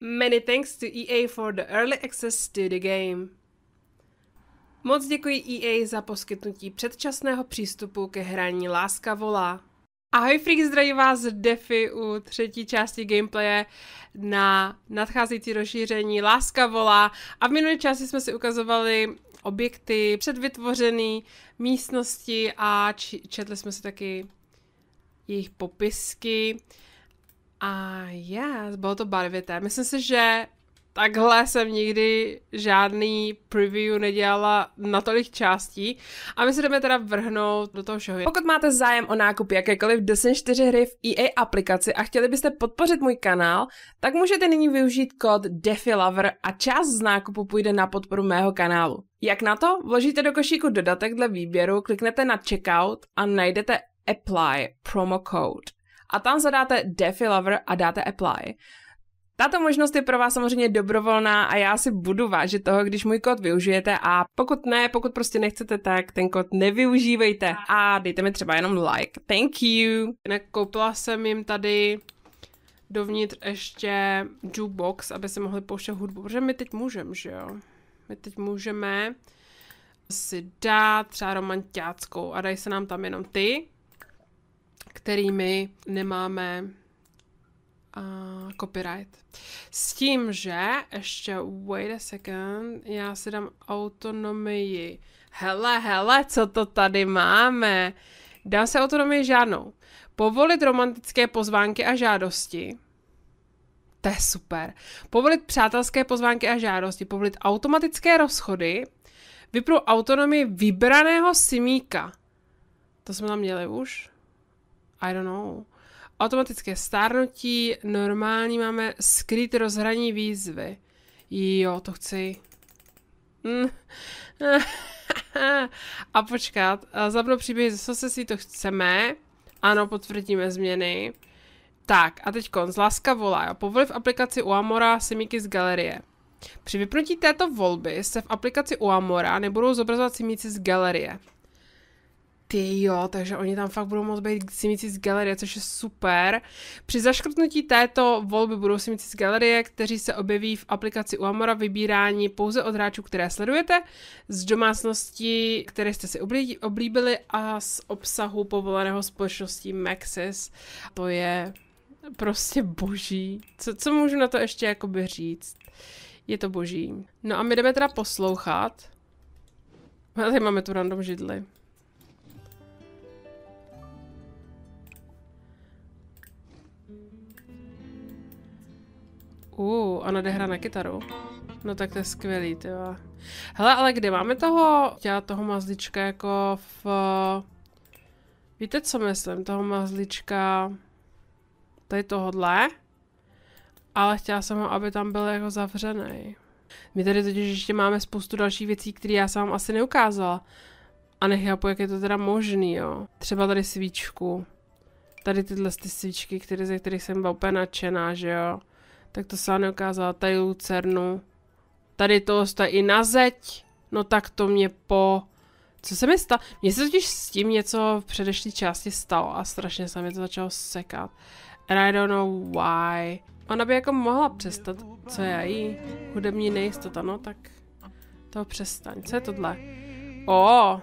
Many thanks to EA for the early access to the game. Moc děkuji EA za poskytnutí předčasného přístupu ke hraní Láska volá. Ahoj Freak, zdraví vás Defi u třetí části gameplaye na nadcházející rozšíření Láska volá a v minulé části jsme si ukazovali objekty, předvytvořené místnosti a četli jsme si taky jejich popisky. A je, yes, bylo to barvité. Myslím si, že takhle jsem nikdy žádný preview nedělala na tolik částí a my se jdeme teda vrhnout do toho všeho. Pokud máte zájem o nákup jakékoliv Dosen 4 hry v EA aplikaci a chtěli byste podpořit můj kanál, tak můžete nyní využít kód DefiLover a část z nákupu půjde na podporu mého kanálu. Jak na to? Vložíte do košíku dodatek dle výběru, kliknete na checkout a najdete apply promo code a tam zadáte Defi Lover a dáte Apply. Tato možnost je pro vás samozřejmě dobrovolná a já si budu vážit toho, když můj kód využijete a pokud ne, pokud prostě nechcete, tak ten kód nevyužívejte a dejte mi třeba jenom like. Thank you. Koupila jsem jim tady dovnitř ještě jukebox, aby si mohli pouštět hudbu, protože my teď můžeme, že jo? My teď můžeme si dát třeba romantiáckou a dají se nám tam jenom ty kterými nemáme uh, copyright. S tím, že ještě, wait a second, já si dám autonomii. Hele, hele, co to tady máme? Dá se autonomii žádnou. Povolit romantické pozvánky a žádosti. To je super. Povolit přátelské pozvánky a žádosti. Povolit automatické rozchody. Vypnu autonomii vybraného simíka. To jsme tam měli už. I don't know. Automatické stárnutí, normální máme skryt rozhraní výzvy. Jo, to chci. Mm. a počkat, eh, zapnu příběhy ze si to chceme. Ano, potvrdíme změny. Tak, a teď konc. Láska volá. Povoli v aplikaci Uamora Simiky z galerie. Při vypnutí této volby se v aplikaci Uamora nebudou zobrazovat simíci z galerie. Ty jo, takže oni tam fakt budou moct být simici z galerie, což je super. Při zaškrtnutí této volby budou simici z galerie, kteří se objeví v aplikaci Uamora vybírání pouze od hráčů, které sledujete, z domácnosti, které jste si oblíbili a z obsahu povoleného společností Maxis. To je prostě boží. Co, co můžu na to ještě jakoby říct? Je to boží. No a my jdeme teda poslouchat. A tady máme tu random židli. Uh, a jde na kytaru. No tak to je skvělý, ty Hele, ale kde máme toho, já toho mazlička jako v... Víte, co myslím? Toho mazlička... Tady tohodle. Ale chtěla jsem ho, aby tam byl jako zavřený. My tady totiž ještě máme spoustu dalších věcí, které já jsem vám asi neukázala. A nechápu, jak je to teda možný, jo. Třeba tady svíčku. Tady tyhle ty svíčky, které, ze kterých jsem byla úplně nadšená, že jo. Tak to se neukázala. Tady lucernu. Tady to stojí i na zeď. No tak to mě po... Co se mi stalo? Mně se totiž s tím něco v předešlé části stalo a strašně se mi to začalo sekat. And I don't know why. Ona by jako mohla přestat, co já jí. Hudební nejistota, no tak to přestaň. Co je tohle? O! Oh.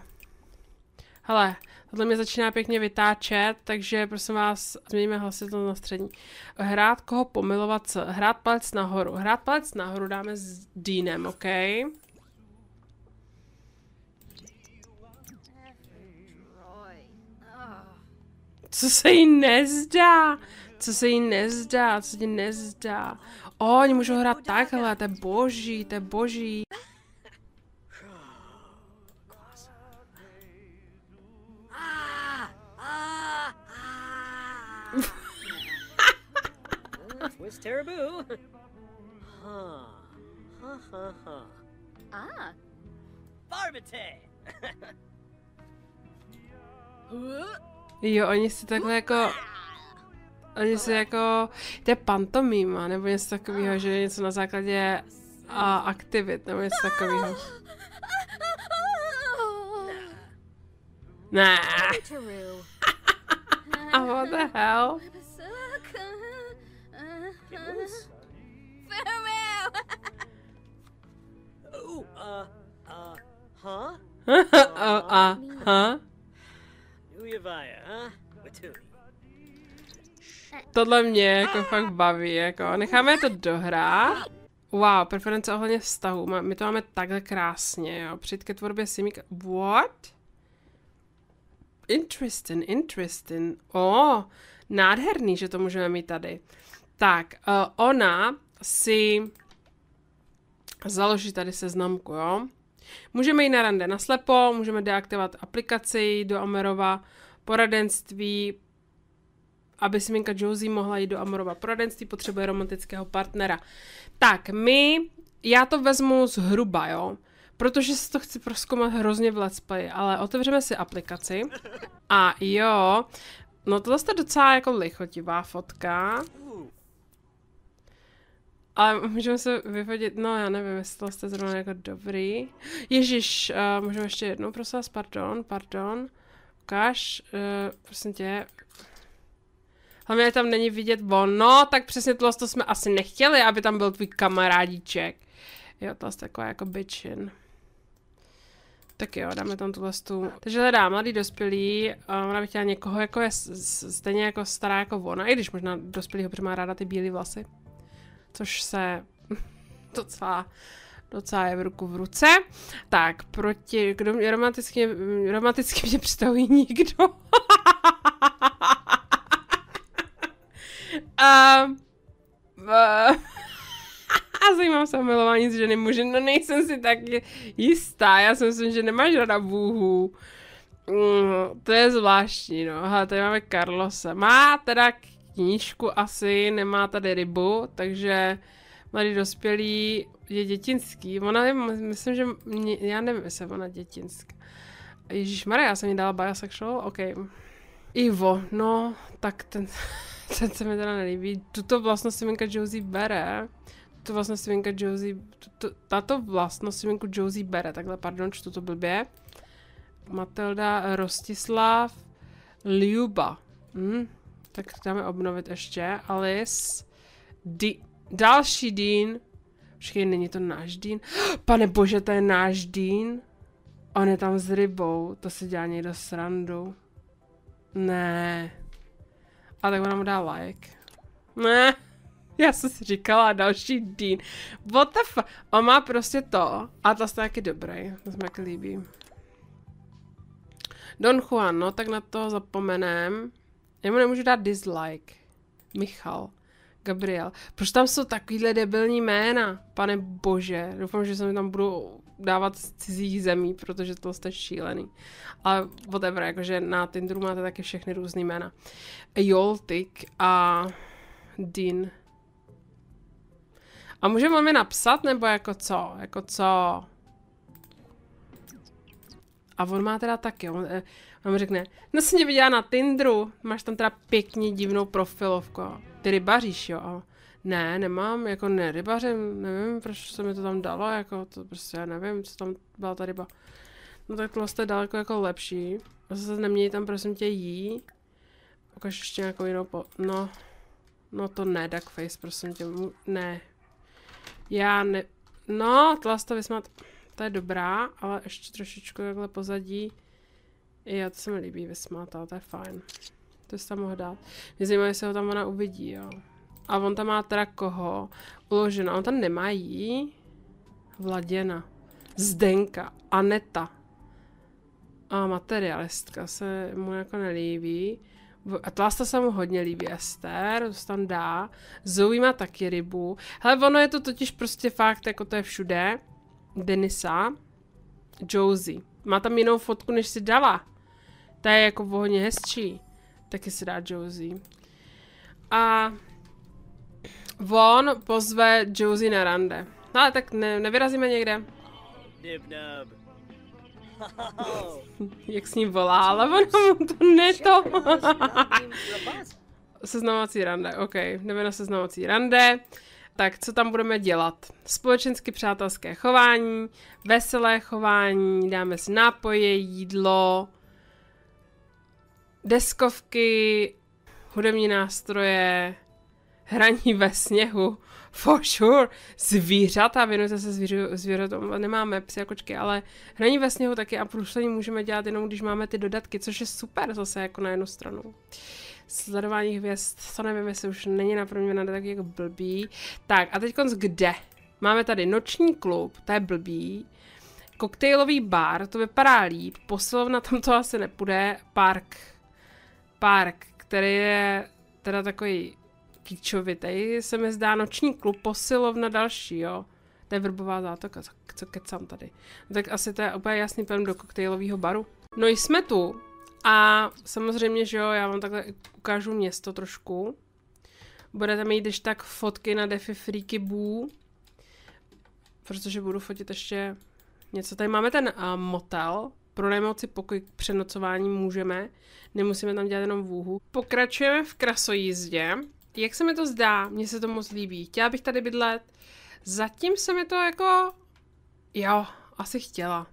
Hele, Tohle mě začíná pěkně vytáčet, takže prosím vás, změníme hlasitost na střední. Hrát koho pomilovat, hrát palec nahoru. Hrát palec nahoru dáme s Deanem, OK? Co se jí nezdá? Co se jí nezdá? Co jí nezdá? O, oh, oni můžou hrát takhle, to je boží, to je boží. Twist terrible. Huh. Ha ha huh. Ah. Barbite. jo, oni se takhle jako... Oni se jako... To je pantomima, nebo něco takového, že je něco na základě a aktivit, nebo něco takového. Ne. Nah oh, what the hell? Farewell! oh, uh, uh, huh? oh, uh, huh? Tohle mě jako fakt baví, jako. Necháme to dohrát. Wow, preference ohledně vztahu. My to máme takhle krásně, jo. Přijít ke tvorbě simík... What? Interesting, interesting. O, oh, nádherný, že to můžeme mít tady. Tak, uh, ona si založí tady seznamku, jo. Můžeme jít na rande na slepo, můžeme deaktivovat aplikaci do Amerova poradenství, aby si minka Josie mohla jít do Amorova poradenství, potřebuje romantického partnera. Tak, my, já to vezmu zhruba, jo protože si to chci proskoumat hrozně v Let's Play, ale otevřeme si aplikaci. A jo, no tohle je docela jako lichotivá fotka. Ale můžeme se vyhodit, no já nevím, jestli to jste zrovna jako dobrý. Ježíš, uh, můžeme ještě jednou, prosím vás, pardon, pardon. Ukáž, uh, prosím tě. Hlavně tam není vidět on. No, tak přesně tohle to jsme asi nechtěli, aby tam byl tvůj kamarádíček. Jo, to je taková jako bitchin. Tak jo, dáme tam tu tu. Takže hledá mladý dospělý, ona by chtěla někoho, jako je stejně jako stará jako ona, i když možná dospělýho, protože má ráda ty bílé vlasy. Což se docela docela je v ruku v ruce. Tak, proti, kdo mě romanticky, romanticky mě představují nikdo. uh, uh, a zajímám se o milování s ženy muže, no nejsem si tak jistá, já si myslím, že nemáš rada bůhů. Mm, to je zvláštní, no. Hele, tady máme Carlose. Má teda knížku asi, nemá tady rybu, takže mladý dospělý je dětinský. Ona je, myslím, že, mě, já nevím, jestli ona dětinská. Ježíš Maria, já jsem jí dala biosexual, ok. Ivo, no, tak ten, ten se mi teda nelíbí. Tuto vlastnost Minka Josie bere to vlastně svinka Josie, to, to, tato vlastnost svinku Josie bere, takhle pardon, čtu to blbě. Matilda, Rostislav, Liuba. Hm? Tak dáme obnovit ještě. Alice, Di- další Dean. Všichni, není to náš Dean? Pane bože, to je náš Dean? On je tam s rybou, to si dělá někdo srandu. Ne. A tak ona mu dá like. Ne. Já jsem si říkala další Dean. What the fuck? On má prostě to. A to je taky dobrý. To se mi líbí. Don Juan, no tak na to zapomenem. Já mu nemůžu dát dislike. Michal. Gabriel. Proč tam jsou takovýhle debilní jména? Pane bože, doufám, že se mi tam budou dávat z cizích zemí, protože to jste šílený. Ale whatever, jakože na Tinderu máte taky všechny různý jména. Joltik a Dean. A může on mi napsat, nebo jako co? Jako co? A on má teda taky, on, eh, on mi řekne, no jsem mě viděla na Tinderu, máš tam teda pěkně divnou profilovku, ty rybaříš, jo? A ne, nemám, jako ne, rybařem, nevím, proč se mi to tam dalo, jako to prostě já nevím, co tam byla ta ryba. No tak tohle je daleko jako lepší. Zase neměj tam prosím tě jí. Pokaž ještě nějakou jinou po... No. No to ne, duckface, prosím tě. Ne, já ne... No, Tlasto vysmat, to je dobrá, ale ještě trošičku takhle pozadí. Jo, to se mi líbí ale to je fajn. To se tam mohl dát. Mě zajímá, jestli ho tam ona uvidí, jo. A on tam má teda koho? Uložena. On tam nemají. Vladěna. Zdenka. Aneta. A materialistka se mu jako nelíbí. Atlasta se mu hodně líbí, Ester, to tam dá. Zoe má taky rybu. Hele, ono je to totiž prostě fakt, jako to je všude. Denisa. Josie. Má tam jinou fotku, než si dala. Ta je jako hodně hezčí. Taky si dá Josie. A on pozve Josie na rande. No ale tak ne, nevyrazíme někde. Jak s ním volá, ale ono mu to neto. seznamovací rande, ok, jdeme na seznamovací rande. Tak co tam budeme dělat? Společensky přátelské chování, veselé chování, dáme si nápoje, jídlo, deskovky, hudební nástroje, hraní ve sněhu for sure, zvířata, věnujte se zvířu, zvířatům, nemáme psy a kočky, ale hraní ve sněhu taky a průšlení můžeme dělat jenom, když máme ty dodatky, což je super zase jako na jednu stranu sledování hvězd, to nevím, jestli už není na první na tak jako blbý. Tak a teď konc kde? Máme tady noční klub, to je blbý. Koktejlový bar, to vypadá líp. Posilovna tam to asi nepůjde. Park. Park, který je teda takový kýčovitej, se mi zdá noční klub, posilovna další, jo. To je vrbová zátoka, co kecám tady. No tak asi to je úplně jasný film do koktejlového baru. No jsme tu. A samozřejmě, že jo, já vám takhle ukážu město trošku. Budete mít když tak fotky na Defi Freaky Boo. Protože budu fotit ještě něco. Tady máme ten uh, motel. Pro si pokoj k přenocování můžeme. Nemusíme tam dělat jenom vůhu. Pokračujeme v krasojízdě. Jak se mi to zdá, mně se to moc líbí. Chtěla bych tady bydlet. Zatím se mi to jako... Jo, asi chtěla.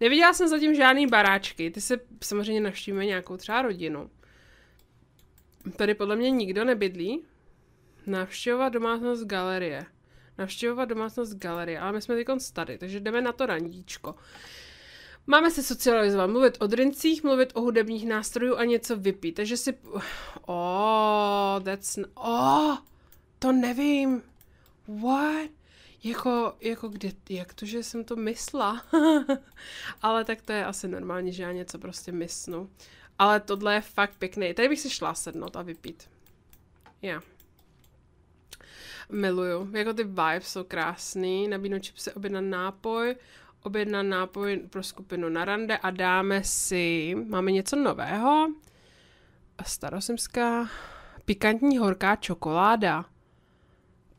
Neviděla jsem zatím žádný baráčky. Ty se samozřejmě navštívíme nějakou třeba rodinu. Tady podle mě nikdo nebydlí. Navštěvovat domácnost galerie. Navštěvovat domácnost galerie. Ale my jsme teď tady, takže jdeme na to randíčko. Máme se socializovat, mluvit o drincích, mluvit o hudebních nástrojů a něco vypít. Takže si... Oh, that's... Oh, to nevím. What? Jako, jako kde, jak to, že jsem to myslela. Ale tak to je asi normální, že já něco prostě mysnu. Ale tohle je fakt pěkný. Tady bych si šla sednout a vypít. Já. Yeah. Miluju. Jako ty vibes jsou krásný. Nabídnu čipsy, objednat nápoj objednat nápoj pro skupinu na rande a dáme si, máme něco nového, starosimská, pikantní horká čokoláda.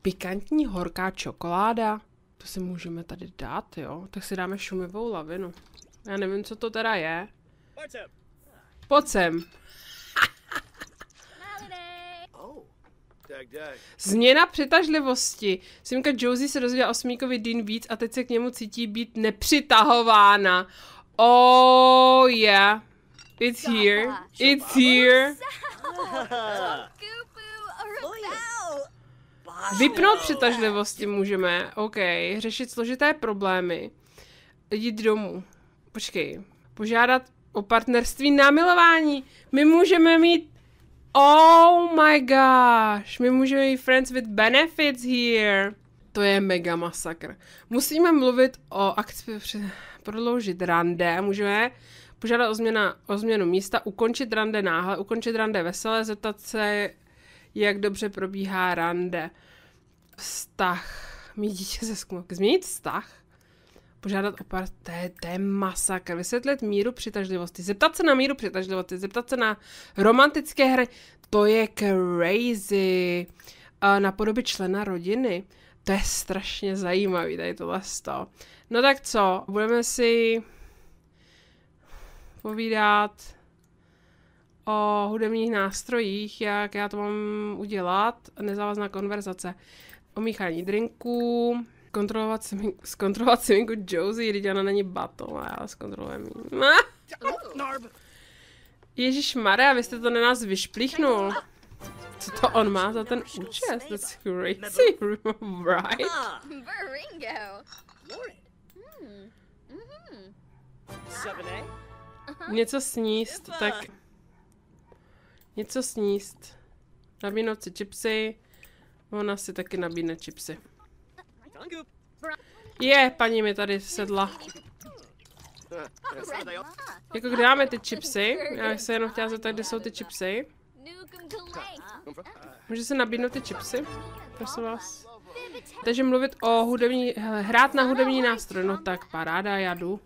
Pikantní horká čokoláda, to si můžeme tady dát, jo, tak si dáme šumivou lavinu. Já nevím, co to teda je. Pojď sem. Změna přitažlivosti. Simka Josie se dozvěděla o Smíkovi Dean víc a teď se k němu cítí být nepřitahována. Oh yeah. It's here. It's here. Vypnout přitažlivosti můžeme, ok. Řešit složité problémy. Jít domů. Počkej. Požádat o partnerství na milování. My můžeme mít Oh my gosh, my můžeme jít friends with benefits here. To je mega masakr. Musíme mluvit o akci prodloužit rande, můžeme požádat o, změna, o změnu místa, ukončit rande náhle, ukončit rande veselé, zeptat se, jak dobře probíhá rande. Vztah. Mít dítě ze skumok. Změnit vztah? Požádat o pár, to je, to masakr. Vysvětlit míru přitažlivosti. Zeptat se na míru přitažlivosti. Zeptat se na romantické hry. To je crazy. A na podobě člena rodiny. To je strašně zajímavý, tady tohle sto. No tak co, budeme si povídat o hudebních nástrojích, jak já to mám udělat, nezávazná konverzace, omíchání drinků, Zkontrolovat, semi, zkontrolovat seminku Josie, když ona není battle, a já jí. Ježíš Maria, vy jste to na nás vyšplíchnul. Co to on má za ten účest? That's crazy, right? Něco sníst, tak... Něco sníst. Nabídnout si čipsy. Ona si taky nabídne čipsy. Je, paní mi tady sedla. Jako kde dáme ty chipsy? Já se jenom chtěla zeptat, kde jsou ty chipsy. Může se nabídnout ty chipsy? Prosím vás. Takže mluvit o hudební, hrát na hudební nástroj, no tak paráda, já jdu.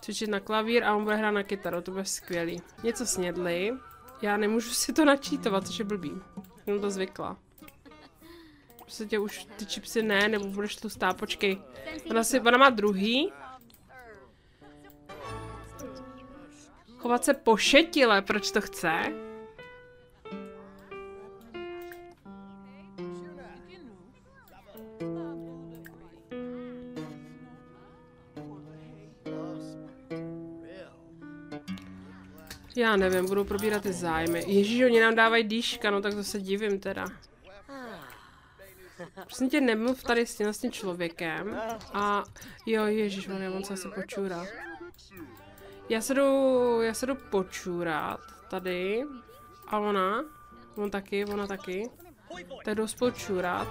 Cvičit na klavír a on bude hrát na kytaru, to bude skvělý. Něco snědli. Já nemůžu si to načítovat, což je blbý. Jsem to zvykla podstatě už ty chipsy ne, nebo budeš tu stát, počkej. Ona, si, ona má druhý. Chovat se pošetile, proč to chce? Já nevím, budou probírat ty zájmy. Ježíš, oni nám dávají dýška, no tak to se divím teda. Prosím tě, nemluv tady s tím, s vlastně tím člověkem. A jo, ježíš, on se asi počůrá. Já se jdu, já se jdu počůrat tady. A ona? On taky, ona taky. Tak jdu spočůrat.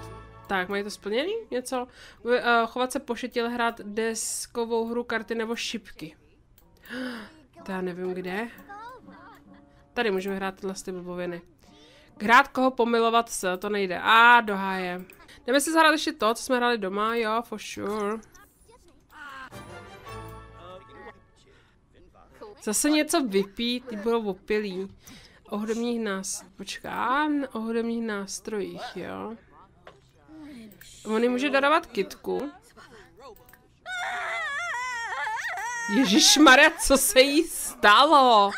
Tak, mají to splněný? Něco? Eh, chovat se pošetil, hrát deskovou hru, karty nebo šipky. To já nevím kde. Tady můžeme hrát tyhle blboviny. Hrát koho pomilovat se, to nejde. A ah, Jdeme si zahrát ještě to, co jsme hráli doma, jo, for sure. Zase něco vypít, ty budou opilí. O hudebních nás... Počkám, o hudebních nástrojích, jo. Oni může darovat kitku. Ježíš Maria, co se jí stalo?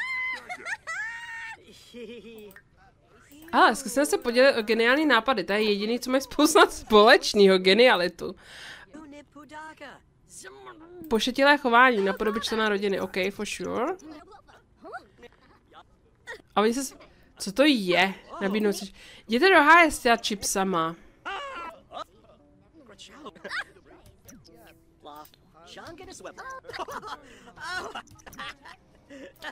Ale zkusíme se podělit o geniální nápady, to je jediný, co mají spoznat společného, genialitu. Pošetilé chování na podobě člena rodiny, OK, for sure. A oni se... Co to je? Nabídnou si... Jděte do háje s těla chipsama.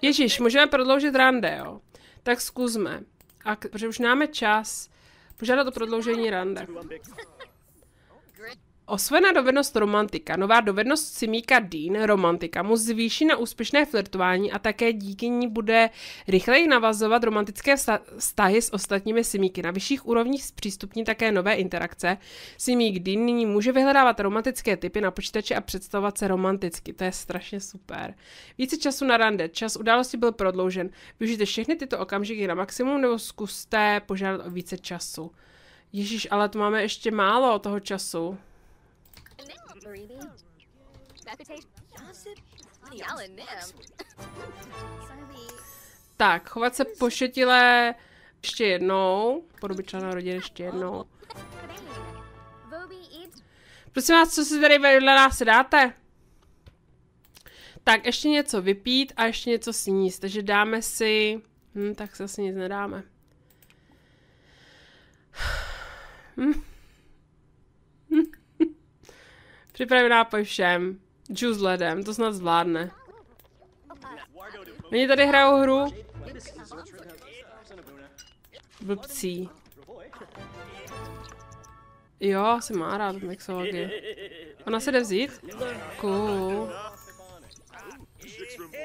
Ježíš, můžeme prodloužit rande, jo? Tak zkusme a protože už máme čas, požádat o prodloužení rande. Osvojená dovednost romantika, nová dovednost Simíka Dean, romantika, mu zvýší na úspěšné flirtování a také díky ní bude rychleji navazovat romantické vztahy s ostatními Simíky. Na vyšších úrovních zpřístupní také nové interakce. Simík Dean nyní může vyhledávat romantické typy na počítači a představovat se romanticky. To je strašně super. Více času na rande, čas události byl prodloužen. Využijte všechny tyto okamžiky na maximum nebo zkuste požádat o více času. Ježíš, ale to máme ještě málo toho času. Freebie? Tak, chovat se pošetilé ještě jednou. Podoby člena rodiny ještě jednou. Prosím vás, co si tady vedle nás dáte? Tak, ještě něco vypít a ještě něco sníst. Takže dáme si... Hm, tak se asi nic nedáme. Hm. Připravím nápoj všem. Juice ledem, to snad zvládne. Oni tady hrajou hru? Blbcí. Jo, si má rád mixology. Ona se jde vzít? Cool.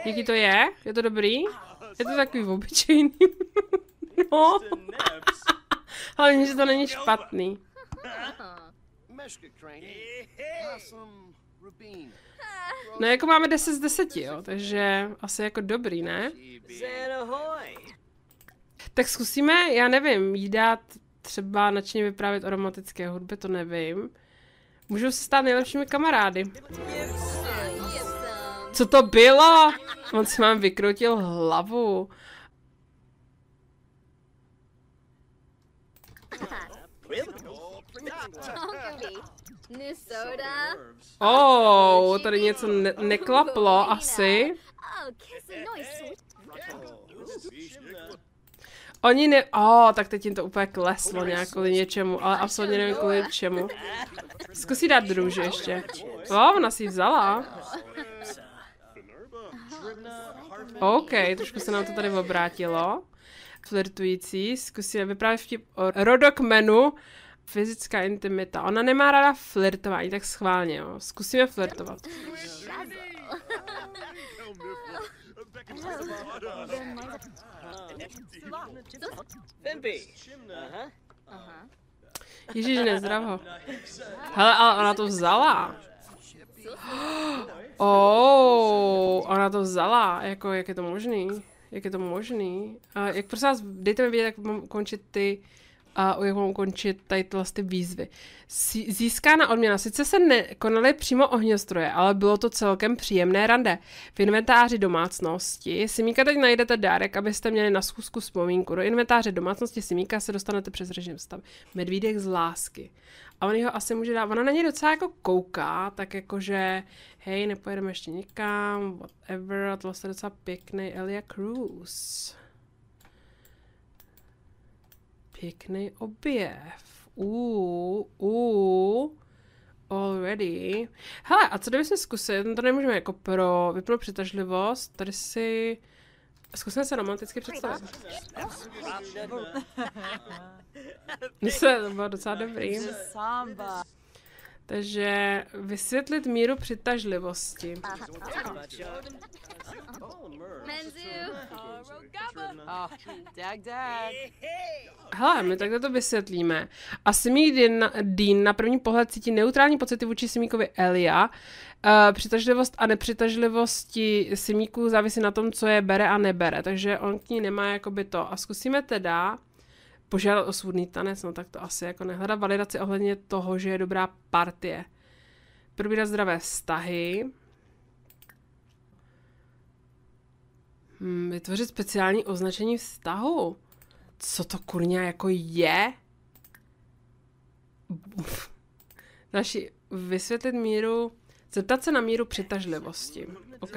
Jaký to je? Je to dobrý? Je to takový obyčejný. no. Hlavně, že to není špatný. No jako máme 10 z 10, jo, takže asi jako dobrý, ne? Tak zkusíme, já nevím, jí dát třeba načně vyprávět o romantické hudbě, to nevím. Můžou se stát nejlepšími kamarády. Co to bylo? On si mám vykrutil hlavu. Oh, tady něco ne neklaplo asi. Oh, oh, oni ne... Oh, tak teď jim to úplně kleslo nějak kvůli něčemu, ale absolutně nevím kvůli čemu. Zkusí dát druži ještě. O, oh, ona si vzala. OK, trošku se nám to tady obrátilo. Flirtující, zkusíme vyprávět vtip o rodokmenu fyzická intimita. Ona nemá ráda flirtování, tak schválně, jo. Zkusíme flirtovat. Ježíš, nezdravo. Hele, ale ona to vzala. Oh, ona to vzala, jako jak je to možný, jak je to možný. A jak prosím vás, dejte mi vědět, jak mám končit ty a u jeho končit tady ty vlastně výzvy. Získána odměna. Sice se nekonaly přímo ohňostroje, ale bylo to celkem příjemné rande. V inventáři domácnosti Simíka teď najdete dárek, abyste měli na schůzku vzpomínku. Do inventáře domácnosti Simíka se dostanete přes režim stav. Medvídek z lásky. A on ho asi může dát. Ona na něj docela jako kouká, tak jakože hej, nepojedeme ještě nikam, whatever. A to vlastně docela pěkný Elia Cruz pěkný objev. Uuu, uuu. Already. Hele, a co kdybychom zkusit, no to nemůžeme jako pro vypnout přitažlivost, tady si... Zkusme se romanticky představit. Mně se to bylo docela dobrý. Takže vysvětlit míru přitažlivosti. Hele, my takhle to vysvětlíme. A Simi Dean na, Dean na první pohled cítí neutrální pocity vůči Simíkovi Elia. Uh, přitažlivost a nepřitažlivosti Simíku závisí na tom, co je bere a nebere, takže on k ní nemá jakoby to. A zkusíme teda požádat o svůdný tanec, no tak to asi jako nehledat validaci ohledně toho, že je dobrá partie. Probírat zdravé vztahy, Hmm, vytvořit speciální označení vztahu. Co to kurně jako je? Naši vysvětlit míru, zeptat se na míru přitažlivosti. OK.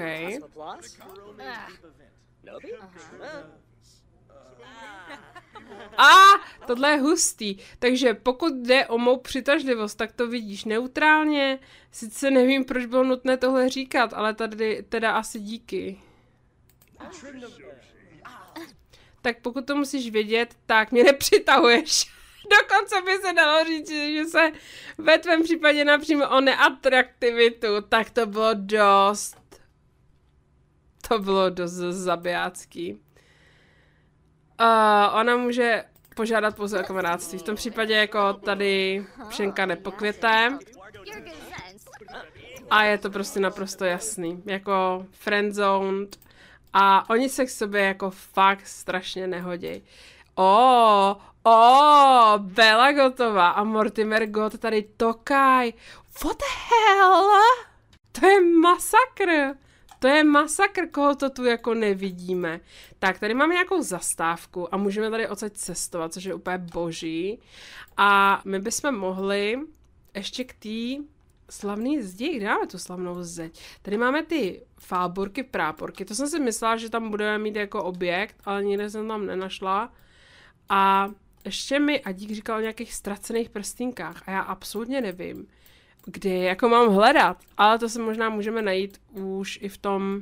A tohle je hustý. Takže pokud jde o mou přitažlivost, tak to vidíš neutrálně. Sice nevím, proč bylo nutné tohle říkat, ale tady teda asi díky. Tak pokud to musíš vědět, tak mě nepřitahuješ. Dokonce by se dalo říct, že se ve tvém případě napřímo o neatraktivitu, tak to bylo dost. To bylo dost zabijácký. Uh, ona může požádat pouze o kamarádství. V tom případě jako tady pšenka nepokvěté. A je to prostě naprosto jasný. Jako friendzoned a oni se k sobě jako fakt strašně nehodí. O, o, Bela Gotová a Mortimer got tady tokaj. What the hell? To je masakr. To je masakr, koho to tu jako nevidíme. Tak, tady máme nějakou zastávku a můžeme tady odsaď cestovat, což je úplně boží. A my bychom mohli ještě k té slavný zdi, kde máme tu slavnou zeď? Tady máme ty fáborky, práporky, to jsem si myslela, že tam budeme mít jako objekt, ale nikde jsem tam nenašla. A ještě mi Adík říkal o nějakých ztracených prstinkách a já absolutně nevím, kde je jako mám hledat, ale to se možná můžeme najít už i v tom...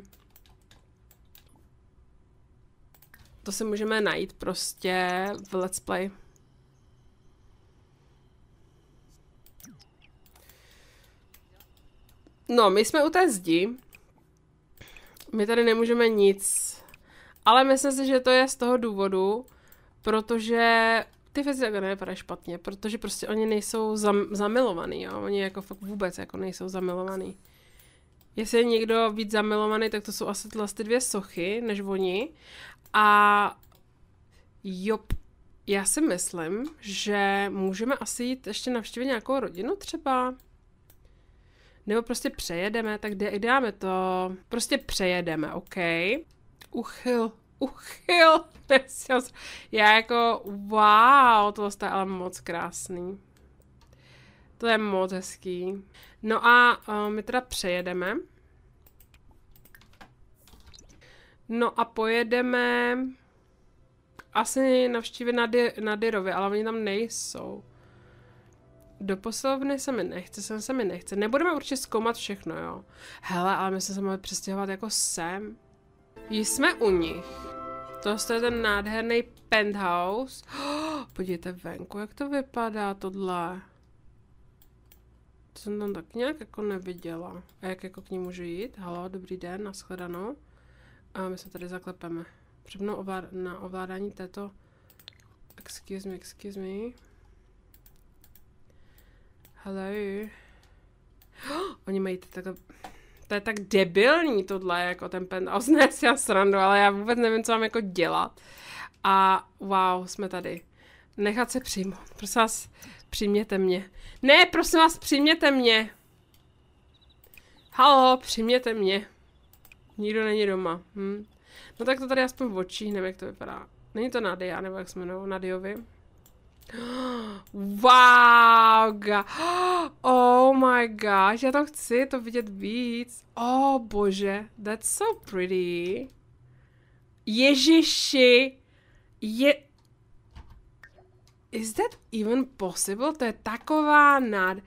To se můžeme najít prostě v Let's Play. No, my jsme u té zdi. My tady nemůžeme nic. Ale myslím si, že to je z toho důvodu, protože ty věci jako nevypadají špatně, protože prostě oni nejsou zam, zamilovaný, jo? Oni jako fakt vůbec jako nejsou zamilovaný. Jestli je někdo víc zamilovaný, tak to jsou asi ty dvě sochy, než oni. A jo, já si myslím, že můžeme asi jít ještě navštívit nějakou rodinu třeba. Nebo prostě přejedeme, tak dě, dáme to. Prostě přejedeme, OK? Uchyl, uchyl. Já jako, wow, to je ale moc krásný. To je moc hezký. No a uh, my teda přejedeme. No a pojedeme asi navštívit na, Dy, na Dyrově, ale oni tam nejsou do poslovny se mi nechce, sem se mi nechce. Nebudeme určitě zkoumat všechno, jo. Hele, ale my se mohli přestěhovat jako sem. Jsme u nich. To je ten nádherný penthouse. Oh, podívejte venku, jak to vypadá tohle. To jsem tam tak nějak jako neviděla. A jak jako k ní můžu jít? Halo, dobrý den, nashledanou. A my se tady zaklepeme. Přepnu ovlád na ovládání této... Excuse me, excuse me. Hello. oni mají to To je tak debilní tohle, jako ten penthouse. Ne, si já srandu, ale já vůbec nevím, co mám jako dělat. A wow, jsme tady. Nechat se přímo. Prosím vás, přijměte mě. Ne, prosím vás, přijměte mě. Halo, přijměte mě. Nikdo není doma. Hm? No tak to tady aspoň v očích, nevím, jak to vypadá. Není to Nadia, nebo jak se jmenují, no, Nadiovi. Wow, ga. oh my gosh, já to chci to vidět víc. Oh bože, that's so pretty. Ježiši, je... Is that even possible? To je taková nád...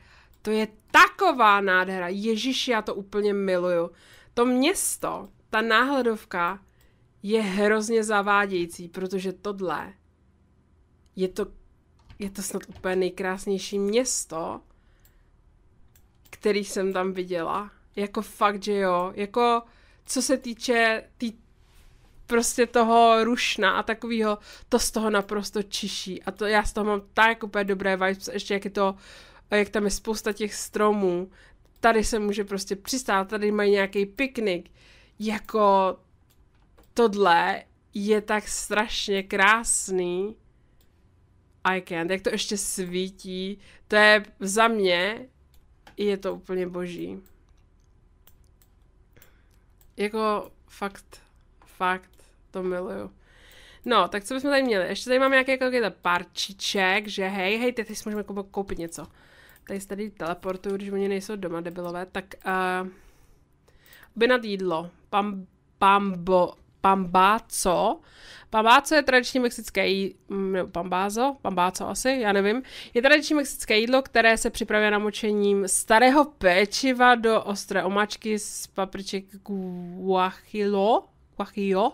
To je taková nádhera. Ježiši, já to úplně miluju. To město, ta náhledovka je hrozně zavádějící, protože tohle je to je to snad úplně nejkrásnější město, který jsem tam viděla. Jako fakt, že jo. Jako co se týče tý, prostě toho rušna a takového, to z toho naprosto čiší. A to já z toho mám tak úplně dobré vibes, ještě jak je to, jak tam je spousta těch stromů. Tady se může prostě přistát, tady mají nějaký piknik. Jako tohle je tak strašně krásný i can't, jak to ještě svítí, to je za mě, je to úplně boží. Jako fakt, fakt, to miluju. No, tak co bychom tady měli? Ještě tady máme nějaký jako parčiček, že hej, hej, teď si můžeme koupit něco. Tady se tady teleportuju, když oni nejsou doma debilové, tak uh, eh, nad jídlo. Pam, pambo, Pambáco. Pambáco je tradiční mexické jídlo, mm, nebo pambázo, pambáco asi, já nevím. Je tradiční mexické jídlo, které se připravuje namočením starého péčiva do ostré omačky z papriček guachilo, guachillo,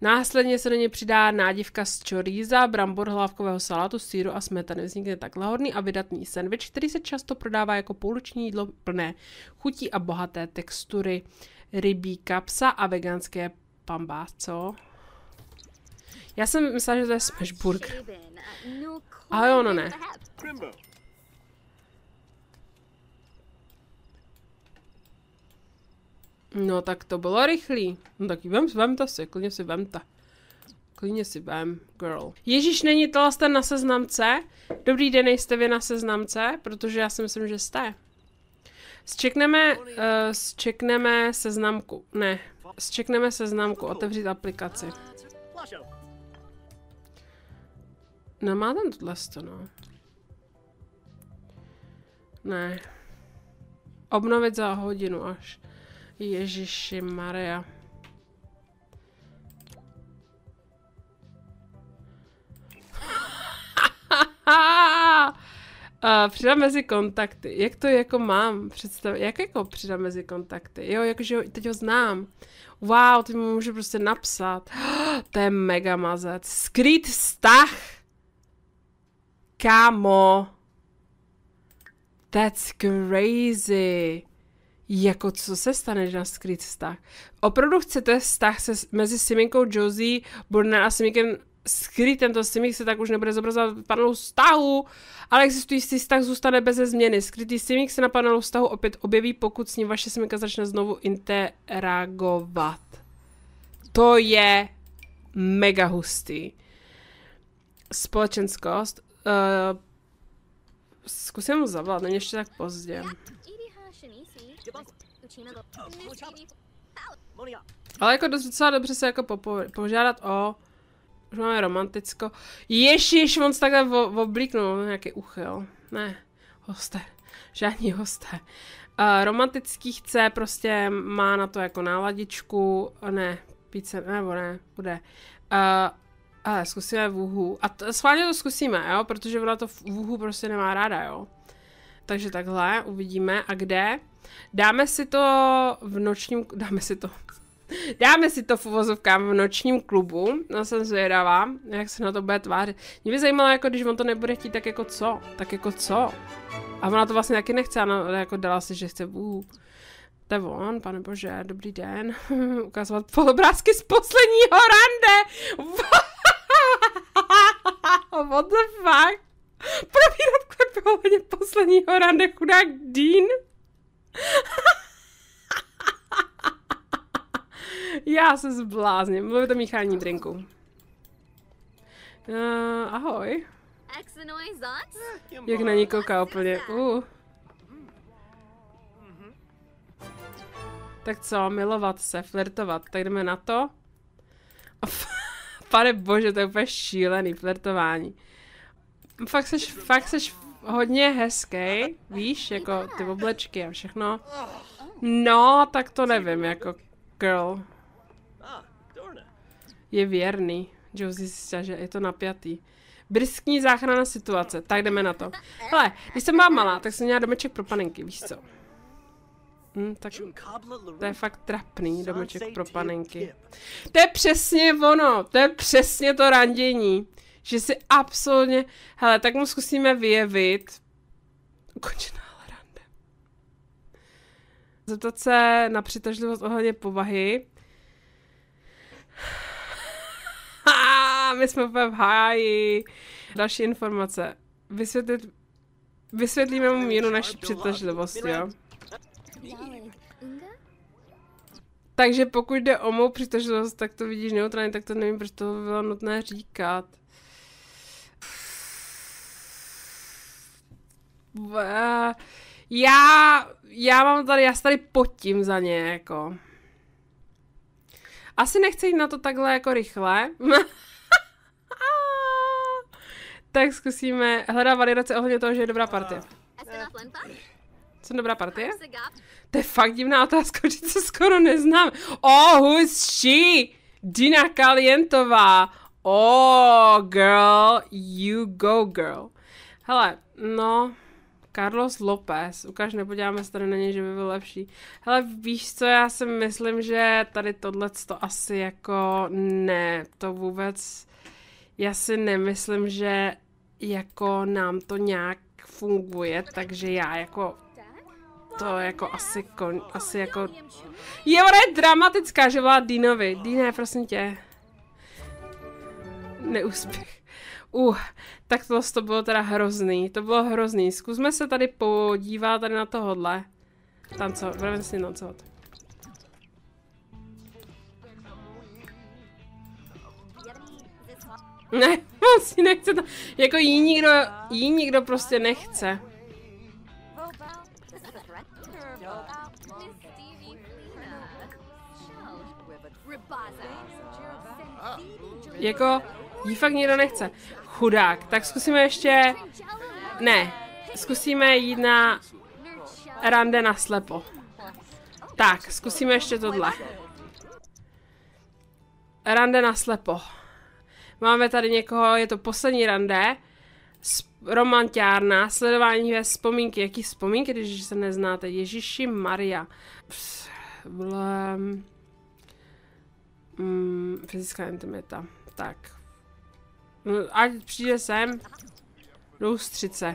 Následně se do něj přidá nádivka z choriza, brambor hlávkového salátu, síru a smetany. Vznikne tak lahodný a vydatný sendvič, který se často prodává jako půlnoční jídlo plné chutí a bohaté textury rybí kapsa a veganské Pamba, co? Já jsem myslela, že to je Smashburg. Ale ono ne. No tak to bylo rychlý. No tak vem, vem to si, klidně si vem to. Klidně si vem, girl. Ježíš, není to jste na seznamce? Dobrý den, nejste vy na seznamce? Protože já si myslím, že jste. Zčekneme, uh, zčekneme seznamku. Ne, Zčekneme seznamku, otevřít aplikaci. No má tam tohle sto, no. Ne. Obnovit za hodinu až. Ježiši Maria. A přidám mezi kontakty. Jak to jako mám představit? Jak jako přidám mezi kontakty? Jo, jakože teď ho znám. Wow, ty mu můžu prostě napsat. to je mega mazec. Skrýt vztah. Kámo. That's crazy. Jako co se stane na skrýt vztah? Opravdu chcete vztah se, mezi Siminkou Josie, Burner a Siminkem skryt tento simik se tak už nebude zobrazovat v panelu vztahu, ale existující vztah zůstane bez změny. Skrytý simik se na panelu vztahu opět objeví, pokud s ním vaše simika začne znovu interagovat. To je mega hustý. Společenskost. Uh, zkusím mu zavolat, není ještě tak pozdě. Ale jako docela dobře se jako požádat o už máme romanticko. Ježíš, on se takhle v, oblíknul. Nějaký uchyl. Ne, hosté. Žádní hosté. Uh, eh, romantický chce, prostě má na to jako náladičku. Ne, píce, nebo ne, bude. Uh, ale zkusíme vůhu. A t- schválně to zkusíme, jo, protože ona to vůhu prostě nemá ráda, jo. Takže takhle, uvidíme. A kde? Dáme si to v nočním, dáme si to, Dáme si to v uvozovkám v nočním klubu. no jsem zvědavá, jak se na to bude tvářit. Mě by zajímalo, jako když on to nebude chtít, tak jako co? Tak jako co? A ona to vlastně taky nechce, ona jako dala si, že chce bůh. To je on, pane bože, dobrý den. Ukazovat polobrázky z posledního rande. What the fuck? Probírat klepy posledního rande chudák Dean? Já se zblázním. bylo to míchání drinku. Uh, ahoj. Jak na ní kouká úplně. Uh. Tak co, milovat se, flirtovat, tak jdeme na to. Pane bože, to je úplně šílený flirtování. Fakt seš, fakt seš hodně hezký, víš, jako ty oblečky a všechno. No, tak to nevím, jako Girl. Je věrný. Josie si stěže, je to napjatý. Briskní záchrana situace, tak jdeme na to. Hele, když jsem byla malá, tak jsem měla domeček pro panenky, víš co? Hm, tak to je fakt trapný domeček pro panenky. To je přesně ono, to je přesně to randění. Že si absolutně, hele, tak mu zkusíme vyjevit. Ukončená Zeptat se na přitažlivost ohledně povahy. my jsme úplně v háji. Další informace. Vysvětlit, vysvětlíme mu míru naší přitažlivost, jo? Takže pokud jde o mou přitažlivost, tak to vidíš neutrálně, tak to nevím, proč to bylo nutné říkat. Bá. Já, já mám tady, já tady potím za ně, jako. Asi nechci jít na to takhle jako rychle. tak zkusíme hledat validace ohledně toho, že je dobrá partie. je dobrá partie? To je fakt divná otázka, že se skoro neznám. Oh, who is she? Dina Kalientová. Oh, girl, you go, girl. Hele, no, Carlos Lopez. Ukaž, nepodíváme se tady na něj, že by byl lepší. Hele, víš co, já si myslím, že tady tohle to asi jako ne, to vůbec, já si nemyslím, že jako nám to nějak funguje, takže já jako to jako asi kon, asi jako... Je ona je dramatická, že volá Dinovi. Dine, prosím tě. Neúspěch. Uh, tak to, to bylo teda hrozný, to bylo hrozný. Zkusme se tady podívat tady na tohodle. Tancovat, budeme si nocovat. Ne, on si nechce to, jako jí nikdo, jí nikdo prostě nechce. Jako, jí fakt nikdo nechce. Chudák. Tak zkusíme ještě... Ne. Zkusíme jít na rande na slepo. Tak, zkusíme ještě tohle. Rande na slepo. Máme tady někoho, je to poslední rande. Romantiárna, sledování ve vzpomínky. Jaký vzpomínky, když se neznáte? Ježíši Maria. Pff, blem. Mm, fyzická intimita. Tak, No, ať přijde sem. Roustřice.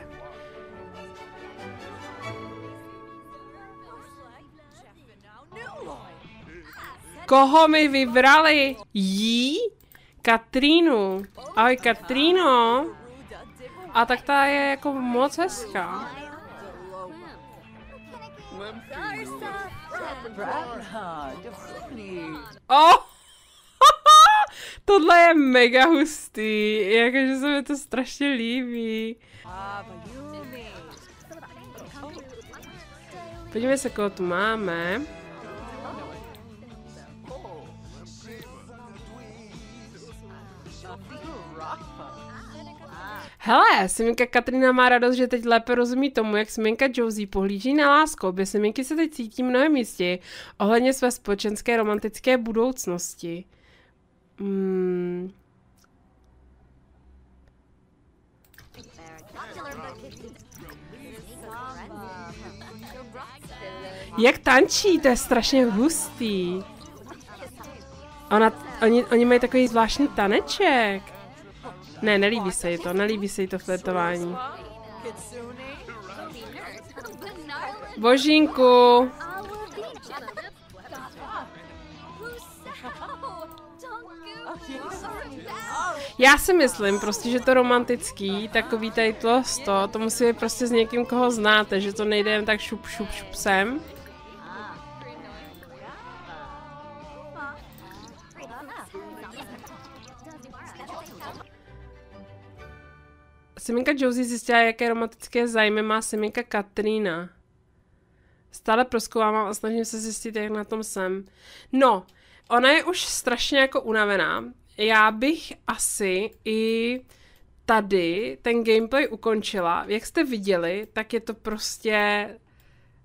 Koho mi vybrali? Jí? Katrínu. Ahoj, Katrino. A tak ta je jako moc hezká. No. Oh! Tohle je mega hustý, jakože se mi to strašně líbí. Podívej se, koho tu máme. Hele, Seminka Katrina má radost, že teď lépe rozumí tomu, jak Seminka Josie pohlíží na lásku. Obě Seminky se teď cítí mnohem jistěji ohledně své společenské romantické budoucnosti. Mm. Jak tančí, to je strašně hustý. Ona, oni, oni mají takový zvláštní taneček. Ne, nelíbí se jí to, nelíbí se jí to flirtování. Božínku! Já si myslím prostě, že to romantický, takový tady to, to, to musí být prostě s někým, koho znáte, že to nejde jen tak šup, šup, šup sem. Seminka Josie zjistila, jaké romantické zájmy má seminka Katrina. Stále proskoumám a snažím se zjistit, jak na tom jsem. No, ona je už strašně jako unavená. Já bych asi i tady ten gameplay ukončila. Jak jste viděli, tak je to prostě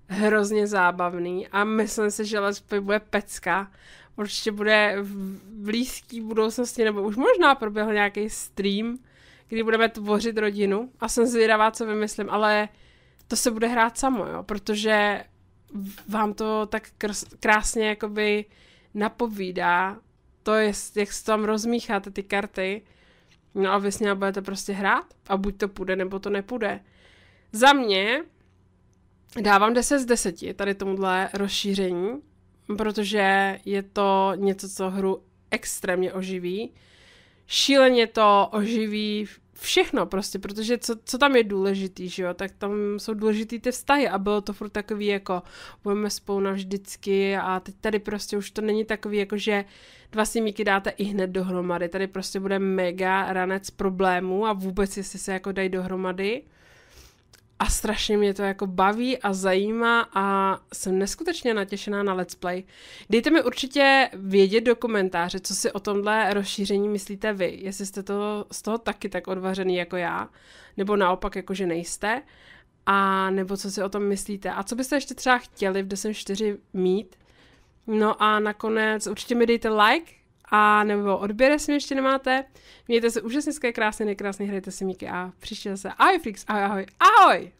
hrozně zábavný a myslím si, že Let's Play bude pecka. Určitě bude v blízký budoucnosti, nebo už možná proběhl nějaký stream, kdy budeme tvořit rodinu a jsem zvědavá, co vymyslím, ale to se bude hrát samo, jo, protože vám to tak krásně jakoby napovídá to, jest, jak se tam rozmícháte ty karty. No a vy s budete prostě hrát a buď to půjde, nebo to nepůjde. Za mě dávám 10 z 10 tady tomuhle rozšíření, protože je to něco, co hru extrémně oživí. Šíleně to oživí všechno prostě, protože co, co tam je důležitý, že jo, tak tam jsou důležitý ty vztahy a bylo to furt takový jako budeme spolu navždycky a teď tady prostě už to není takový jako, že dva simíky dáte i hned dohromady, tady prostě bude mega ranec problémů a vůbec jestli se jako dají dohromady a strašně mě to jako baví a zajímá a jsem neskutečně natěšená na Let's Play. Dejte mi určitě vědět do komentáře, co si o tomhle rozšíření myslíte vy, jestli jste to, z toho taky tak odvařený jako já, nebo naopak jako, že nejste, a nebo co si o tom myslíte. A co byste ještě třeba chtěli v 4 mít? No a nakonec určitě mi dejte like, a nebo odběr, jestli ještě nemáte. Mějte se úžasně krásně, nekrásně, hrajte si míky a příště zase ahoj Freaks, ahoj, ahoj, ahoj!